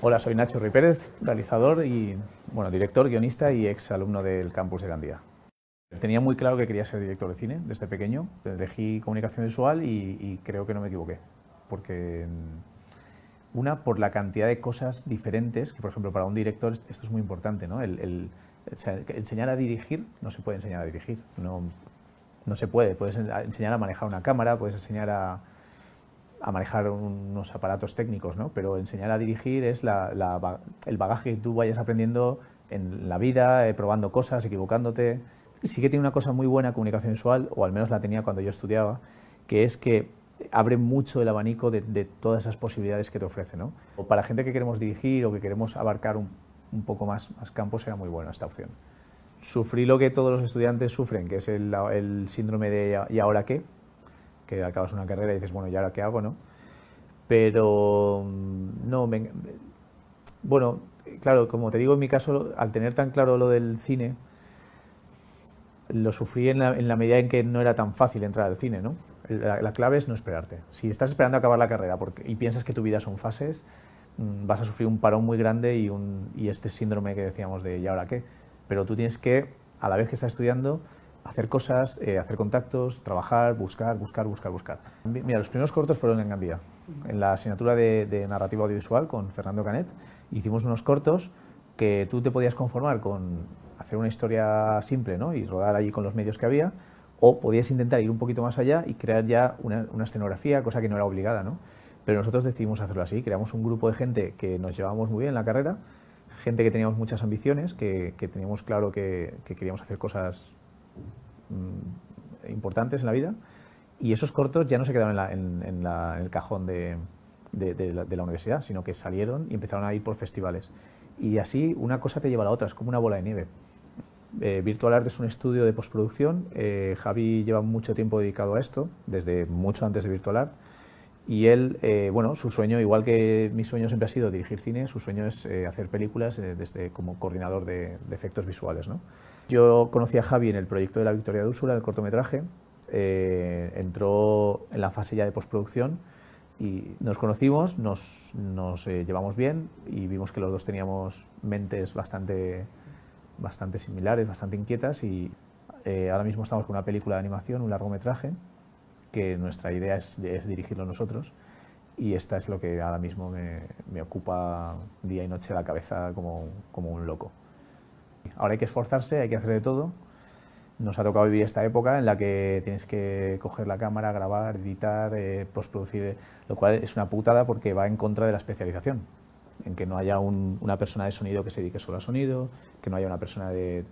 Hola, soy Nacho Ripérez, realizador y bueno, director, guionista y ex alumno del campus de Gandía. Tenía muy claro que quería ser director de cine desde pequeño. Elegí comunicación visual y, creo que no me equivoqué. Porque, una, por la cantidad de cosas diferentes, que por ejemplo para un director esto es muy importante, ¿no? el, enseñar a dirigir, no se puede enseñar a dirigir. No, no se puede. Puedes enseñar a manejar una cámara, puedes enseñar a, a manejar unos aparatos técnicos, ¿no? pero enseñar a dirigir es el bagaje que tú vayas aprendiendo en la vida, eh, probando cosas, equivocándote. Sí que tiene una cosa muy buena comunicación visual, o al menos la tenía cuando yo estudiaba, que es que abre mucho el abanico de, todas esas posibilidades que te ofrece. ¿no? O para gente que queremos dirigir o que queremos abarcar un, poco más, campos, era muy buena esta opción. Sufrí lo que todos los estudiantes sufren, que es el, el síndrome de ¿y ahora qué? que acabas una carrera y dices, bueno, ¿y ahora qué hago, no? Pero, mm, no, bueno, claro, como te digo, en mi caso, al tener tan claro lo del cine, lo sufrí en la, medida en que no era tan fácil entrar al cine, ¿no? La, clave es no esperarte. Si estás esperando acabar la carrera porque, y piensas que tu vida son fases, mm, vas a sufrir un parón muy grande y, y este síndrome que decíamos de ¿y ahora qué? Pero tú tienes que, a la vez que estás estudiando, hacer cosas, eh, hacer contactos, trabajar, buscar, buscar, buscar, buscar. Mira, los primeros cortos fueron en Gambia, en la asignatura de, narrativa audiovisual con Fernando Canet. Hicimos unos cortos que tú te podías conformar con hacer una historia simple ¿no? y rodar allí con los medios que había, o podías intentar ir un poquito más allá y crear ya una, escenografía, cosa que no era obligada. ¿no? Pero nosotros decidimos hacerlo así, creamos un grupo de gente que nos llevábamos muy bien en la carrera, gente que teníamos muchas ambiciones, que, que teníamos claro que, queríamos hacer cosas Mm, importantes en la vida y esos cortos ya no se quedaron en, el cajón de, la, universidad, sino que salieron y empezaron a ir por festivales. Y así una cosa te lleva a la otra, es como una bola de nieve. Eh, Virtual Art es un estudio de postproducción, eh, Javi lleva mucho tiempo dedicado a esto, desde mucho antes de Virtual Art. Y él, eh, bueno, su sueño, igual que mi sueño siempre ha sido dirigir cine, su sueño es eh, hacer películas eh, desde como coordinador de, efectos visuales. Yo conocí a Javi en el proyecto de La Victoria de Úrsula, el cortometraje. entró en la fase ya de postproducción y nos conocimos, nos, llevamos bien y vimos que los dos teníamos mentes bastante, bastante similares, bastante inquietas y ahora mismo estamos con una película de animación, un largometraje que nuestra idea es, dirigirlo nosotros y esta es lo que ahora mismo me, ocupa día y noche la cabeza como, un loco. Ahora hay que esforzarse, hay que hacer de todo. Nos ha tocado vivir esta época en la que tienes que coger la cámara, grabar, editar, eh, postproducir, eh, lo cual es una putada porque va en contra de la especialización, en que no haya una persona de sonido que se dedique solo a sonido, que no haya una persona de...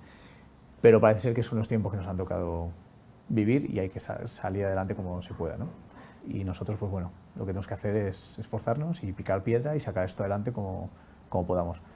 Pero parece ser que son los tiempos que nos han tocado vivir y hay que salir adelante como se pueda. ¿no? Y nosotros, pues bueno, lo que tenemos que hacer es esforzarnos y picar piedra y sacar esto adelante como, como podamos.